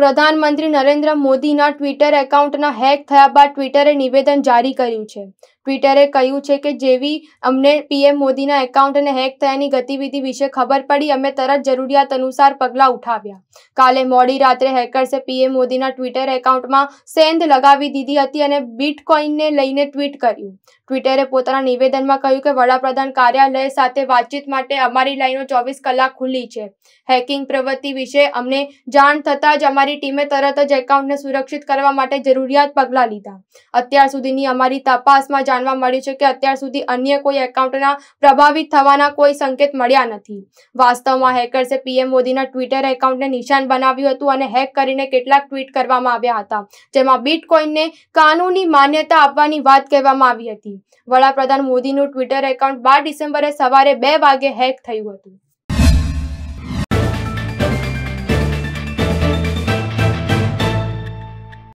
પ્રધાનમંત્રી નરેન્દ્ર મોદીના Twitter એકાઉન્ટના hack થયા બાદ ટ્વિટરે નિવેદન જારી કર્યું છે ટ્વિટરે કહ્યું છે કે જેવી અમને પીએમ મોદીના એકાઉન્ટને હેક થયાની ગતિવિધિ વિશે ખબર પડી અમે તરત જરૂરિયાત અનુસાર પગલાં ઉઠાવ્યા કાલે મોડી રાત્રે હેકર્સે પીએમ મોદીના ટ્વિટર એકાઉન્ટમાં સેંધ લગાવી દીધી હતી અને બિટકોઇનને લઈને ટ્વીટ કર્યું ટ્વિટરે પોતાના નિવેદનમાં કહ્યું કે વડાપ્રધાન કાર્યાલય સાથે વાતચીત માટે અમારી લાઇનો ચોવીસ કલાક ખુલ્લી છે હેકિંગ પ્રવૃત્તિ વિશે અમને જાણ થતાં જ અમારી અમારી ટીમે તરત જ એકાઉન્ટને સુરક્ષિત કરવા માટે જરૂરિયાત પગલાં લીધા અત્યાર સુધીની અમારી તપાસમાં જાણવા મળ્યું છે કે અત્યાર સુધી અન્ય કોઈ એકાઉન્ટના પ્રભાવિત થવાના કોઈ સંકેત મળ્યા નથી વાસ્તવમાં હેકર્સે પીએમ મોદીના ટ્વિટર એકાઉન્ટને નિશાન બનાવ્યું હતું અને હેક કરીને કેટલાક ટ્વીટ કરવામાં આવ્યા હતા જેમાં બિટકોઇનને કાનૂની માન્યતા આપવાની વાત કહેવામાં આવી હતી વડાપ્રધાન મોદીનું ટ્વિટર એકાઉન્ટ બાર ડિસેમ્બરે સવારે બે વાગે હેક થયું હતું